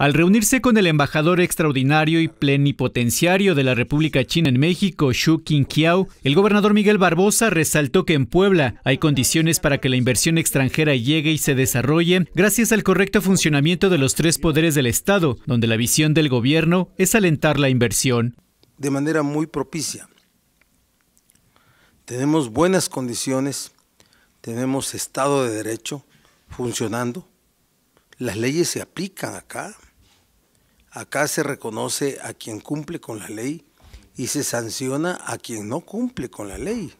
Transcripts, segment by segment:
Al reunirse con el embajador extraordinario y plenipotenciario de la República China en México, Xu Qingqiao, el gobernador Miguel Barbosa resaltó que en Puebla hay condiciones para que la inversión extranjera llegue y se desarrolle gracias al correcto funcionamiento de los tres poderes del Estado, donde la visión del gobierno es alentar la inversión. De manera muy propicia. Tenemos buenas condiciones, tenemos Estado de Derecho funcionando las leyes se aplican acá. Acá se reconoce a quien cumple con la ley y se sanciona a quien no cumple con la ley.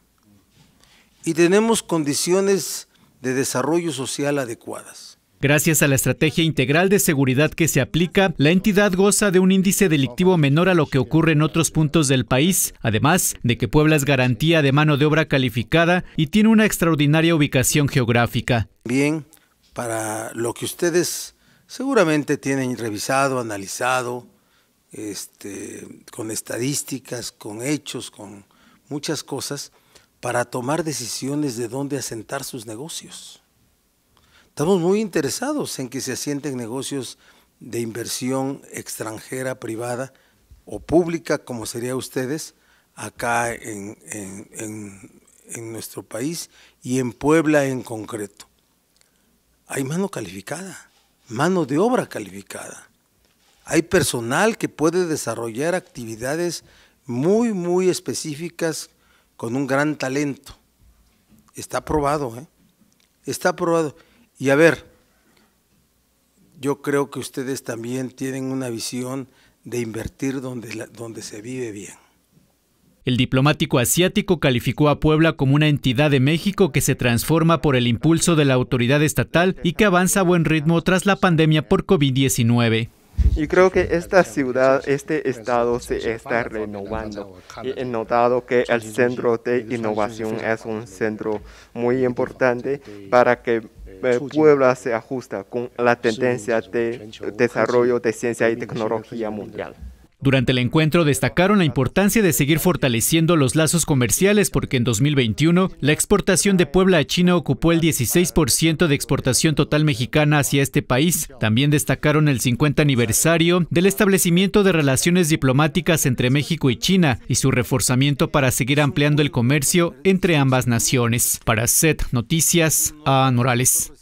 Y tenemos condiciones de desarrollo social adecuadas. Gracias a la estrategia integral de seguridad que se aplica, la entidad goza de un índice delictivo menor a lo que ocurre en otros puntos del país, además de que Puebla es garantía de mano de obra calificada y tiene una extraordinaria ubicación geográfica. Bien, para lo que ustedes seguramente tienen revisado, analizado, este, con estadísticas, con hechos, con muchas cosas, para tomar decisiones de dónde asentar sus negocios. Estamos muy interesados en que se asienten negocios de inversión extranjera, privada o pública, como sería ustedes, acá en nuestro país y en Puebla en concreto hay mano calificada, mano de obra calificada. Hay personal que puede desarrollar actividades muy, muy específicas con un gran talento. Está aprobado, ¿eh? Está aprobado. Y a ver, yo creo que ustedes también tienen una visión de invertir donde, donde se vive bien. El diplomático asiático calificó a Puebla como una entidad de México que se transforma por el impulso de la autoridad estatal y que avanza a buen ritmo tras la pandemia por COVID-19. Y creo que esta ciudad, este estado se está renovando. he notado que el centro de innovación es un centro muy importante para que eh, Puebla se ajuste con la tendencia de desarrollo de ciencia y tecnología mundial. Durante el encuentro destacaron la importancia de seguir fortaleciendo los lazos comerciales porque en 2021 la exportación de Puebla a China ocupó el 16% de exportación total mexicana hacia este país. También destacaron el 50 aniversario del establecimiento de relaciones diplomáticas entre México y China y su reforzamiento para seguir ampliando el comercio entre ambas naciones. Para SET Noticias, a Morales.